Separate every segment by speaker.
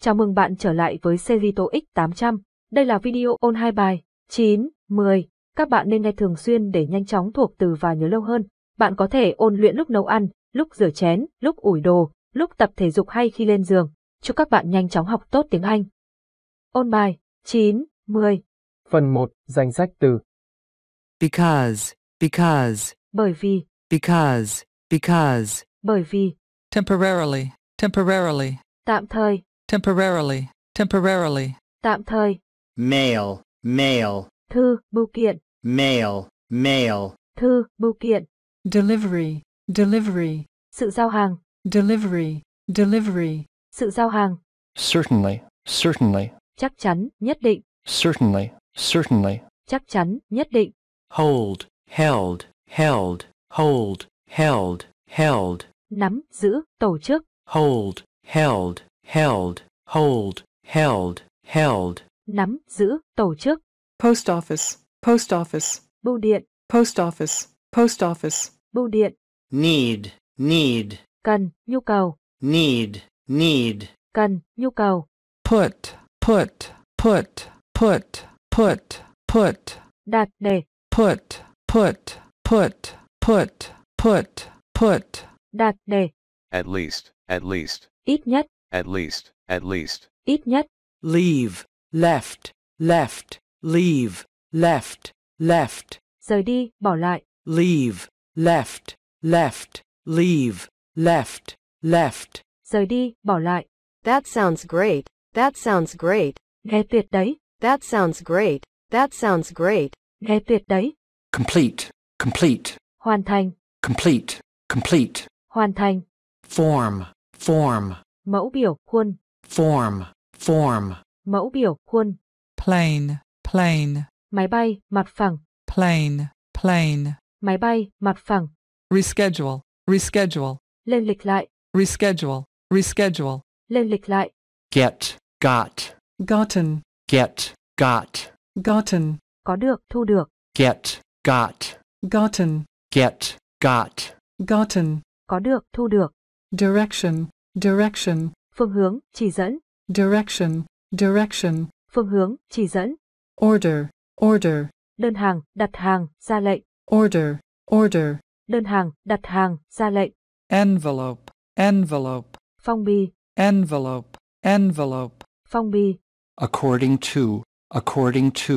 Speaker 1: Chào mừng bạn trở lại với series X 800. Đây là video ôn hai bài 9, 10. Các bạn nên nghe thường xuyên để nhanh chóng thuộc từ và nhớ lâu hơn. Bạn có thể ôn luyện lúc nấu ăn, lúc rửa chén, lúc ủi đồ, lúc tập thể dục hay khi lên giường. Chúc các bạn nhanh chóng học tốt tiếng Anh. Ôn bài 9, 10.
Speaker 2: Phần 1, danh sách từ Because, because Bởi vì Because, because Bởi vì Temporarily, temporarily Tạm thời temporarily, temporarily, tạm thời, mail, mail,
Speaker 1: thư, bưu kiện,
Speaker 2: mail, mail,
Speaker 1: thư, bưu kiện, delivery, delivery, sự giao hàng, delivery, delivery, sự giao hàng,
Speaker 2: certainly, certainly,
Speaker 1: chắc chắn, nhất định,
Speaker 2: certainly, certainly,
Speaker 1: chắc chắn, nhất định,
Speaker 2: hold, held, held, hold, held, held,
Speaker 1: nắm, giữ, tổ chức,
Speaker 2: hold, held, held, hold, held, held.
Speaker 1: Nắm, giữ, tổ chức. Post office, post office. Bưu điện. Post office, post office. Bưu điện. Need, need. Cần, nhu cầu. Need, need. Cần, nhu
Speaker 2: cầu. Put, put, put, put, put, put. Đặt, để. Put, put, put, put, put, put. Đặt, để. At least, at least. Ít nhất. At least, at least. Ít nhất. Leave,
Speaker 1: left, left, leave, left, left. Rời đi, bỏ lại. Leave, left, left,
Speaker 2: leave, left,
Speaker 1: left. Rời đi, bỏ lại. That sounds great. That sounds great. Nghe tuyệt đấy. That sounds great. That sounds great. Nghe tuyệt đấy.
Speaker 2: Complete, complete. Hoàn thành. Complete, complete. Hoàn thành. Form, form.
Speaker 1: mẫu biểu khuôn
Speaker 2: form form
Speaker 1: mẫu biểu khuôn plane plane máy bay mặt phẳng plane plane máy bay mặt phẳng reschedule
Speaker 2: reschedule
Speaker 1: lên lịch lại
Speaker 2: reschedule reschedule
Speaker 1: lên lịch lại
Speaker 2: get got gotten get got
Speaker 1: gotten có được thu được
Speaker 2: get got gotten get got
Speaker 1: gotten có được thu được direction Direction. Phương hướng, chỉ dẫn.
Speaker 2: Direction. Direction.
Speaker 1: Phương hướng, chỉ dẫn.
Speaker 2: Order. Order.
Speaker 1: Đơn hàng, đặt hàng, ra lệnh.
Speaker 2: Order. Order.
Speaker 1: Đơn hàng, đặt hàng, ra lệnh. Envelope. Envelope. Phong bì. Envelope. Envelope. Phong bì.
Speaker 2: According to. According to.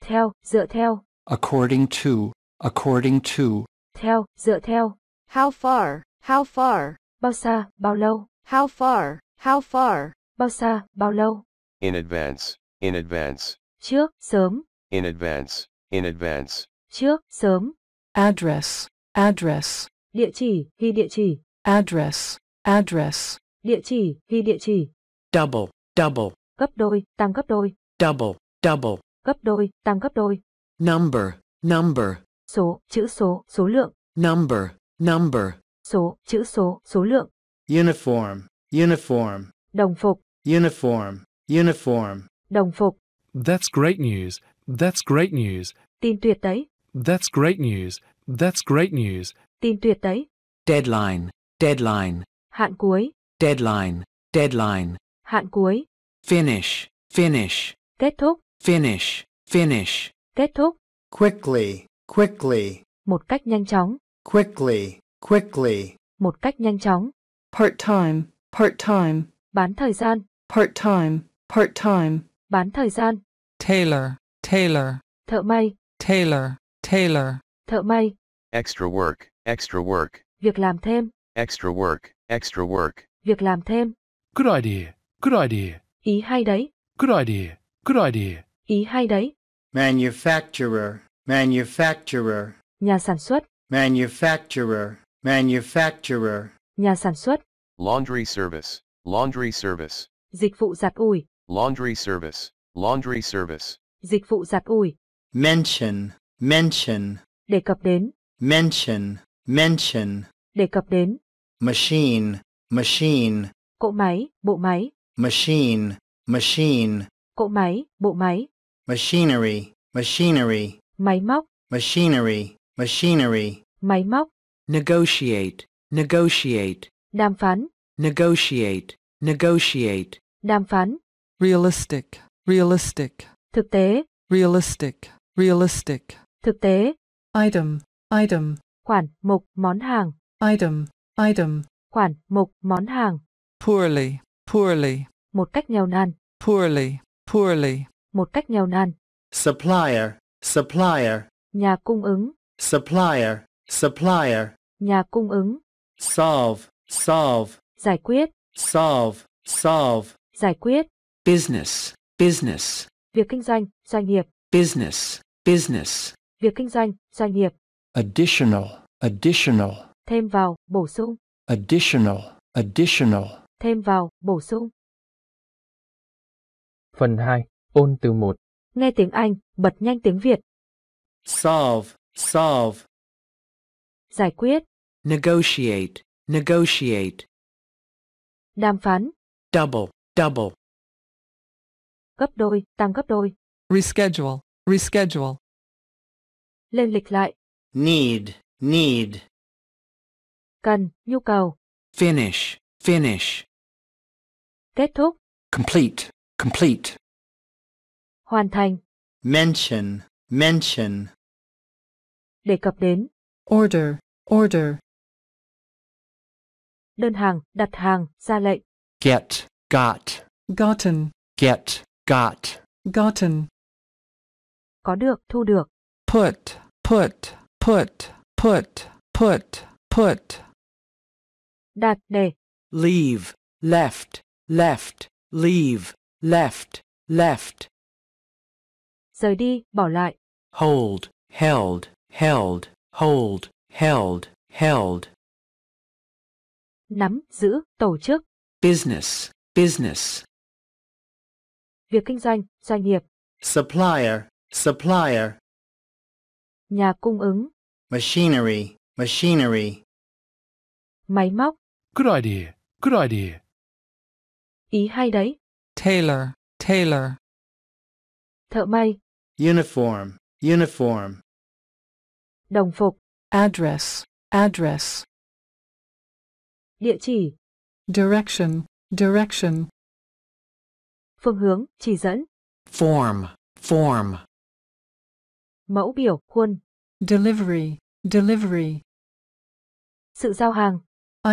Speaker 1: Theo, dựa theo.
Speaker 2: According to. According to.
Speaker 1: Theo, dựa theo. How far? How far? Bao xa, bao lâu? How far? How far? Bao xa, bao lâu?
Speaker 2: In advance, in advance.
Speaker 1: Trước, sớm.
Speaker 2: In advance, in advance.
Speaker 1: Trước, sớm. Address, address. Địa chỉ, ghi địa chỉ. Address, address. Địa chỉ, ghi địa chỉ.
Speaker 2: Double, double.
Speaker 1: Gấp đôi, tăng gấp đôi.
Speaker 2: Double, double.
Speaker 1: Gấp đôi, tăng gấp đôi.
Speaker 2: Number, number.
Speaker 1: Số, chữ số, số lượng.
Speaker 2: Number, number.
Speaker 1: Số, chữ số, số lượng.
Speaker 2: Uniform, uniform.
Speaker 1: Đồng phục. Uniform, uniform. Đồng phục. That's great news. That's great news. Tin tuyệt đấy. That's great news. That's great news. Tin tuyệt đấy. Deadline, deadline. Hạn cuối. Deadline, deadline. Hạn cuối. Finish, finish. Kết thúc. Finish, finish. Kết thúc.
Speaker 2: Quickly, quickly.
Speaker 1: Một cách nhanh chóng.
Speaker 2: Quickly, quickly.
Speaker 1: Một cách nhanh chóng
Speaker 2: part-time, part-time,
Speaker 1: bán thời gian, part-time, part-time, bán thời gian. Tailor, tailor, thợ may,
Speaker 2: tailor, tailor, thợ may. Extra work, extra work,
Speaker 1: việc làm thêm,
Speaker 2: extra work, extra work,
Speaker 1: việc làm thêm.
Speaker 2: Good idea, good idea.
Speaker 1: Ý hay đấy. Good idea, good idea. Ý hay đấy. Manufacturer, manufacturer. Nhà sản xuất. Manufacturer, manufacturer nhà sản xuất. Laundry service, laundry service. Dịch vụ giặt ủi.
Speaker 2: Laundry service, laundry service.
Speaker 1: Dịch vụ giặt ủi. Mention, mention. Đề cập đến. Mention, mention. Đề cập đến. Machine, machine. Cỗ máy, bộ máy. Machine, machine. Cỗ máy, bộ máy. Machinery, machinery. Máy móc. Machinery, machinery. Máy móc. Negotiate, Negotiate. Đàm phán. Negotiate. Negotiate. Đàm phán. Realistic. Realistic. Thực tế. Realistic. Realistic. Thực tế. Item. Item. Khoản, mục, món hàng. Item. Item. Khoản, mục, món hàng.
Speaker 2: Poorly. Poorly.
Speaker 1: Một cách nghèo nàn.
Speaker 2: Poorly. Poorly.
Speaker 1: Một cách nghèo nàn.
Speaker 2: Supplier.
Speaker 1: Supplier. Nhà cung ứng. Supplier. Supplier. Nhà cung ứng solve, solve, giải quyết, solve, solve, giải quyết,
Speaker 2: business, business,
Speaker 1: việc kinh doanh, doanh nghiệp,
Speaker 2: business, business,
Speaker 1: việc kinh doanh, doanh nghiệp,
Speaker 2: additional, additional,
Speaker 1: thêm vào, bổ sung,
Speaker 2: additional, additional,
Speaker 1: thêm vào, bổ sung.
Speaker 2: Phần 2, ôn từ 1. Nghe tiếng Anh, bật nhanh tiếng Việt. Solve, solve. Giải quyết, negotiate, negotiate. Đàm phán. Double, double. Gấp đôi, tăng gấp đôi. Reschedule, reschedule. Lên lịch lại. Need, need. Cần, nhu cầu. Finish, finish. Kết thúc. Complete, complete. Hoàn thành. Mention, mention. Đề cập đến. Order, order đơn hàng, đặt hàng, ra lệnh. Get, got, gotten. Get, got, gotten. Có được, thu được. Put, put, put, put, put, put. Đặt, để. Leave, left, left, leave, left, left.
Speaker 1: Rời đi, bỏ lại.
Speaker 2: Hold, held, held, hold, held, held
Speaker 1: nắm, giữ, tổ chức.
Speaker 2: Business, business.
Speaker 1: Việc kinh doanh, doanh nghiệp.
Speaker 2: Supplier, supplier.
Speaker 1: Nhà cung ứng.
Speaker 2: Machinery, machinery. Máy móc. Good idea, good idea.
Speaker 1: Ý hay đấy.
Speaker 2: Tailor, tailor. Thợ may. Uniform, uniform. Đồng phục. Address, address. Địa chỉ. Direction, direction. Phương hướng, chỉ dẫn. Form, form. Mẫu biểu, khuôn. Delivery, delivery. Sự giao hàng.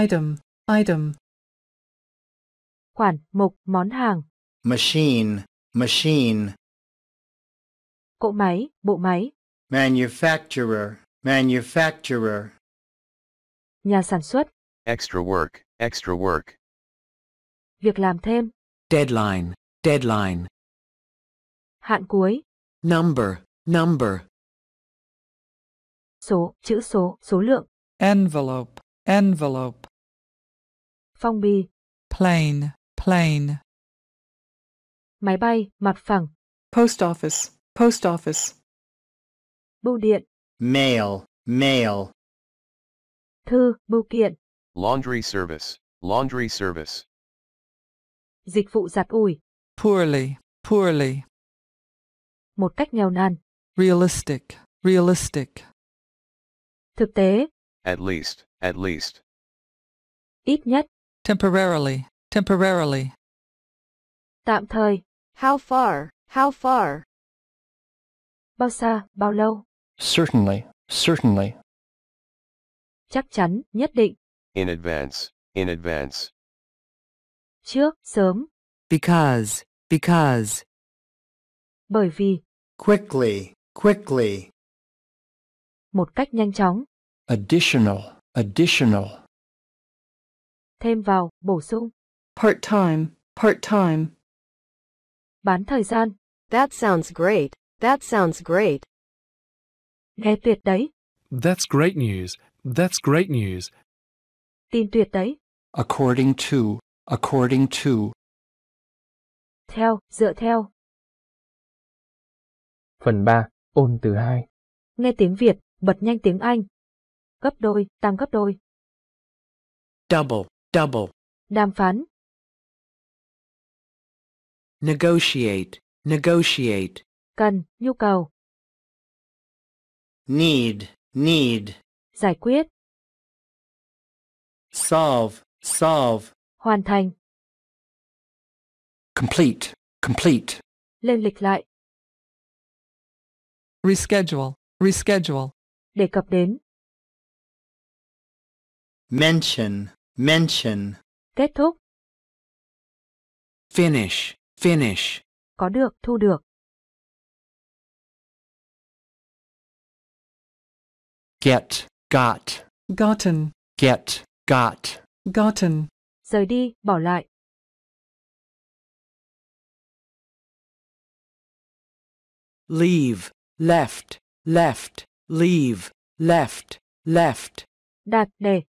Speaker 2: Item, item. Khoản, mục, món hàng. Machine, machine. Cỗ máy, bộ máy. Manufacturer, manufacturer.
Speaker 1: Nhà sản xuất,
Speaker 2: Extra work, extra work.
Speaker 1: Việc làm thêm.
Speaker 2: Deadline, deadline. Hạn cuối. Number, number. Số, chữ số, số lượng. Envelope, envelope. Phong bì. Plane, plane. Máy bay, mặt phẳng. Post office, post office. Bưu điện. Mail, mail. Thư, bưu kiện. Laundry service, laundry service. Dịch vụ giặt ủi. Poorly, poorly. Một cách nghèo nàn. Realistic, realistic. Thực tế. At least, at least. Ít nhất. Temporarily, temporarily. Tạm thời. How far, how far. Bao xa, bao lâu? Certainly, certainly. Chắc chắn, nhất định. In advance, in advance.
Speaker 1: Trước, sớm.
Speaker 2: Because, because. Bởi vì. Quickly, quickly. Một cách nhanh chóng. Additional, additional. Thêm vào, bổ sung. Part-time, part-time. Bán thời gian. That sounds great. That sounds great. Nghe tuyệt đấy. That's great news. That's great news. Tin tuyệt đấy. According to, according to. Theo, dựa theo. Phần 3, ôn từ 2. Nghe tiếng Việt, bật nhanh tiếng Anh. Gấp đôi, tăng gấp đôi. Double, double. Đàm phán. Negotiate, negotiate. Cần, nhu cầu. Need, need. Giải quyết. solve, solve. Hoàn thành. Complete, complete. Lên lịch lại. Reschedule, reschedule. Đề cập đến. Mention, mention. Kết thúc. Finish, finish. Có được, thu được. Get, got. Gotten. Get, Got. Gotten. Rời đi, bỏ lại. Leave. Left. Left. Leave. Left. Left. Đặt để.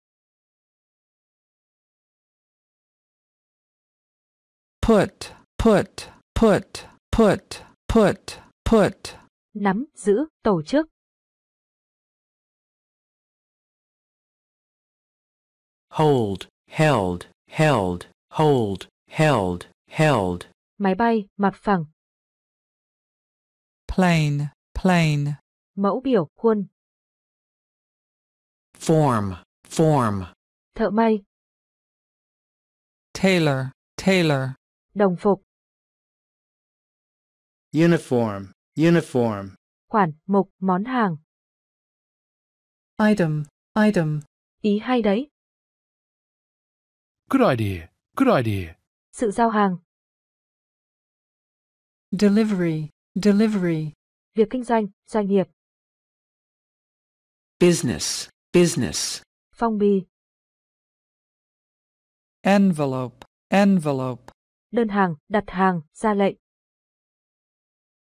Speaker 2: Put. Put. Put. Put. Put. Put. Nắm, giữ, tổ chức. hold, held, held, hold, held, held. Máy bay, mặt phẳng. Plane, plane. Mẫu biểu, khuôn. Form, form. Thợ may. Tailor, tailor. Đồng phục. Uniform, uniform. Khoản, mục, món hàng. Item, item. Ý hay đấy. Good idea. Good idea. Sự giao hàng. Delivery. Delivery. Việc kinh doanh, doanh nghiệp. Business. Business. Phong bì. Envelope. Envelope. Đơn hàng, đặt hàng, ra lệnh.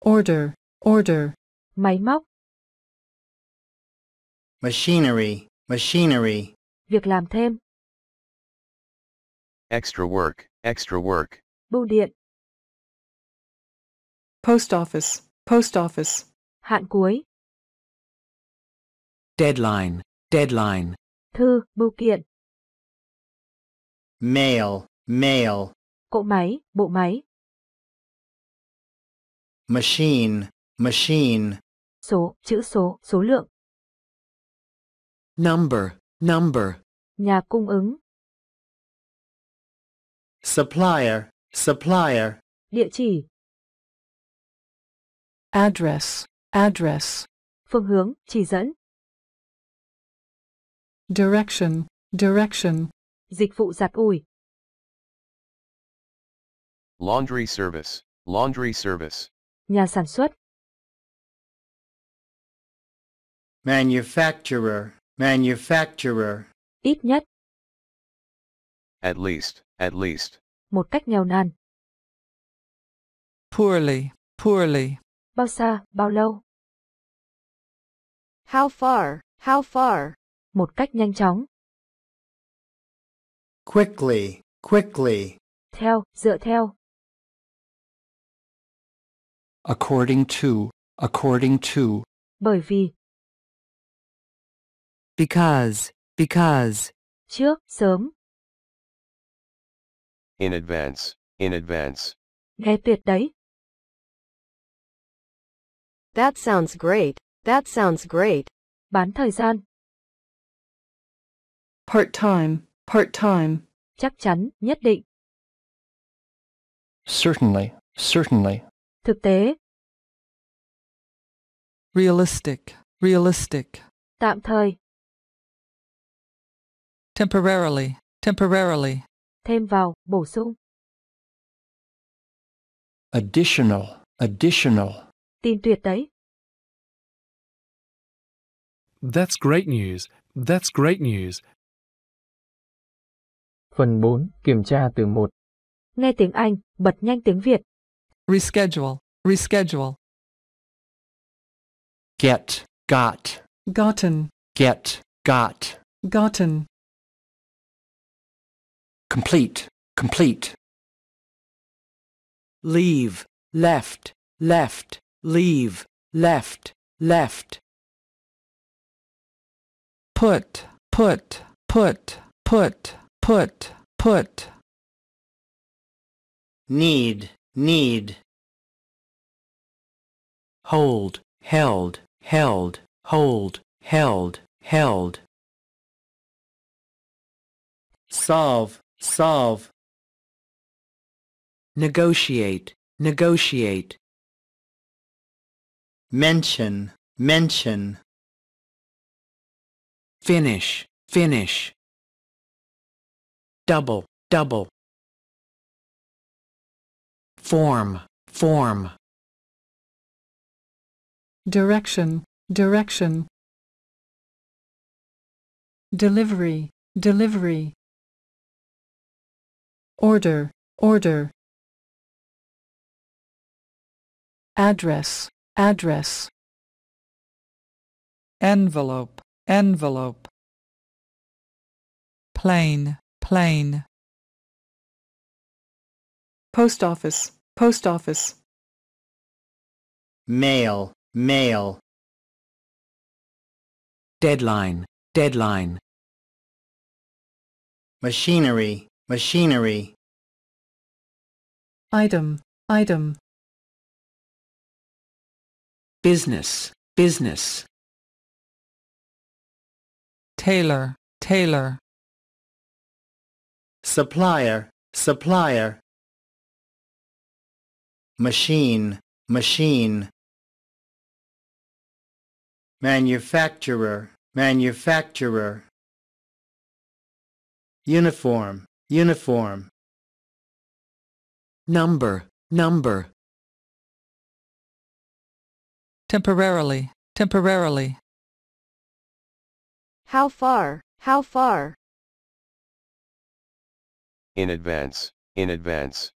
Speaker 2: Order. Order. Máy móc. Machinery. Machinery. Việc làm thêm, Extra work, extra work. Bưu điện. Post office, post office. Hạn cuối. Deadline, deadline. Thư, bưu kiện. Mail, mail. Cỗ máy, bộ máy. Machine, machine. Số, chữ số, số lượng. Number, number. Nhà cung ứng supplier, supplier. Địa chỉ. Address, address. Phương hướng, chỉ dẫn. Direction, direction. Dịch vụ giặt ủi. Laundry service, laundry service. Nhà sản xuất. Manufacturer, manufacturer. Ít nhất. At least, at least. Một cách nghèo nàn. Poorly, poorly. Bao xa, bao lâu? How far, how far. Một cách nhanh chóng. Quickly, quickly. Theo, dựa theo. According to, according to. Bởi vì. Because, because. Trước, sớm, In advance, in advance. Nghe tuyệt đấy. That sounds great. That sounds great. Bán thời gian. Part-time, part-time. Chắc chắn, nhất định. Certainly, certainly. Thực tế. Realistic, realistic. Tạm thời. Temporarily, temporarily thêm vào, bổ sung. Additional, additional. Tin tuyệt đấy. That's great news. That's great news. Phần 4. Kiểm tra từ 1. Nghe tiếng Anh, bật nhanh tiếng Việt. Reschedule, reschedule. Get, got. Gotten. Get, got. Gotten. complete, complete. Leave, left, left, leave, left, left. Put, put, put, put, put, put. Need, need. Hold, held, held, hold, held, held. Solve, solve negotiate negotiate mention mention finish finish double double form form direction direction delivery delivery order, order. Address, address. Envelope, envelope. Plane, plane. Post office, post office. Mail, mail. Deadline, deadline. Machinery, machinery item item business business tailor tailor supplier supplier machine machine manufacturer manufacturer uniform Uniform. Number, number. Temporarily, temporarily. How far, how far? In advance, in advance.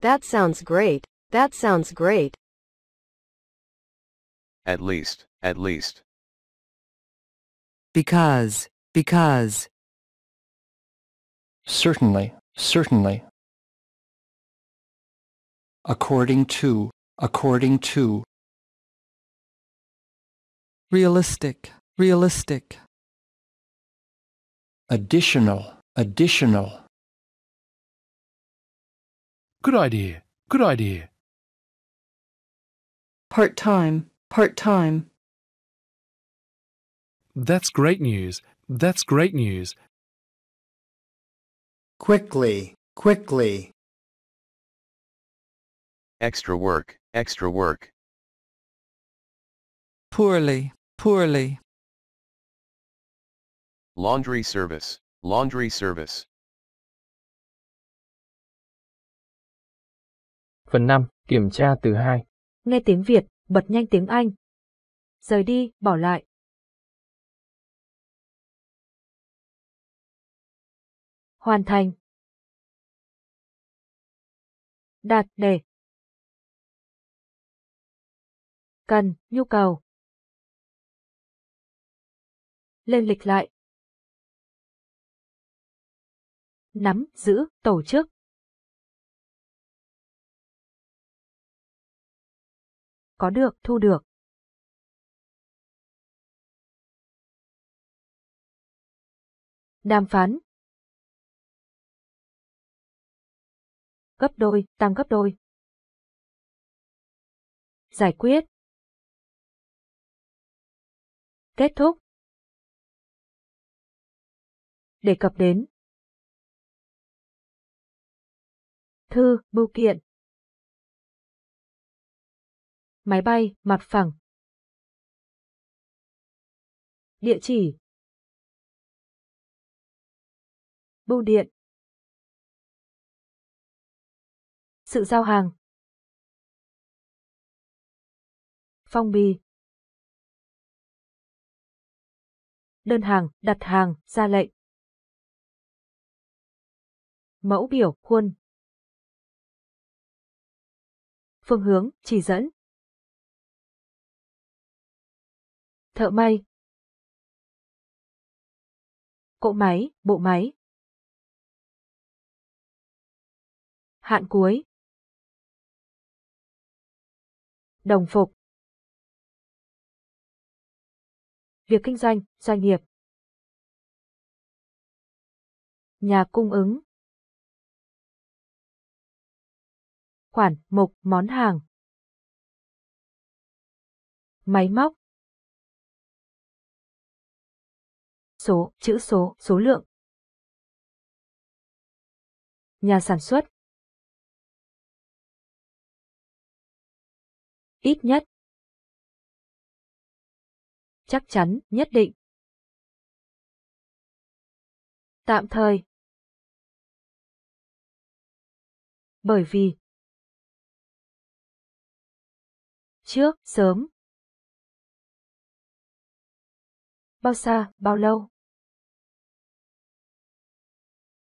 Speaker 2: That sounds great, that sounds great. At least, at least. Because, because certainly, certainly. According to, according to. Realistic, realistic. Additional, additional. Good idea, good idea. Part-time, part-time. That's great news, that's great news, quickly, quickly. Extra work, extra work. Poorly, poorly. Laundry service, laundry service. Phần 5. Kiểm tra từ 2. Nghe tiếng Việt, bật nhanh tiếng Anh. Rời đi, bỏ lại. hoàn thành. Đạt để Cần, nhu cầu. Lên lịch lại. Nắm, giữ, tổ chức. Có được, thu được. Đàm phán, gấp đôi, tăng gấp đôi. Giải quyết Kết thúc Đề cập đến Thư, bưu kiện Máy bay, mặt phẳng Địa chỉ Bưu điện Sự giao hàng. Phong bì. Đơn hàng, đặt hàng, ra lệnh. Mẫu biểu, khuôn. Phương hướng, chỉ dẫn. Thợ may. Cỗ máy, bộ máy. Hạn cuối. đồng phục. Việc kinh doanh, doanh nghiệp. Nhà cung ứng. Khoản, mục, món hàng. Máy móc. Số, chữ số, số lượng. Nhà sản xuất. ít nhất. Chắc chắn, nhất định. Tạm thời. Bởi vì. Trước, sớm. Bao xa, bao lâu?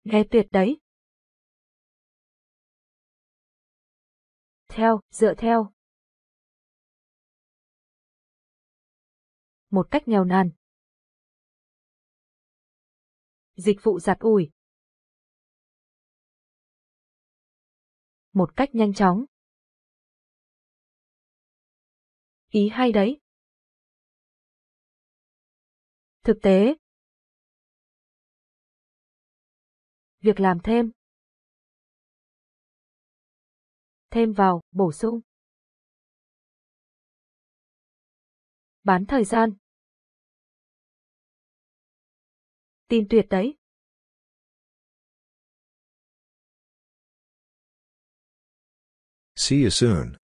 Speaker 2: Nghe tuyệt đấy. Theo, dựa theo. một cách nghèo nàn. Dịch vụ giặt ủi Một cách nhanh chóng. Ý hay đấy. Thực tế. Việc làm thêm. Thêm vào, bổ sung. Bán thời gian. tin tuyệt đấy. See you soon.